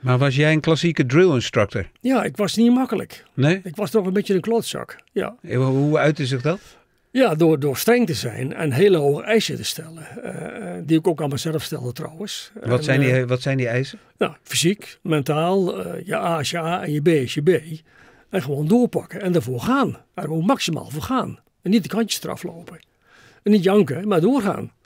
Maar was jij een klassieke drill instructor? Ja, ik was niet makkelijk. Nee? Ik was toch een beetje een klotzak. Ja. Hoe uitte zich dat? Ja, door, door streng te zijn en hele hoge eisen te stellen. Eh, eh, die ik ook aan mezelf stelde trouwens. Wat, zijn, die, eh, wat zijn die eisen? Nou, fysiek, mentaal. je A is je A en je B is je B. En gewoon doorpakken en daarvoor gaan. Daar gewoon maximaal voor gaan. En niet de kantjes eraf lopen. En niet janken, maar doorgaan.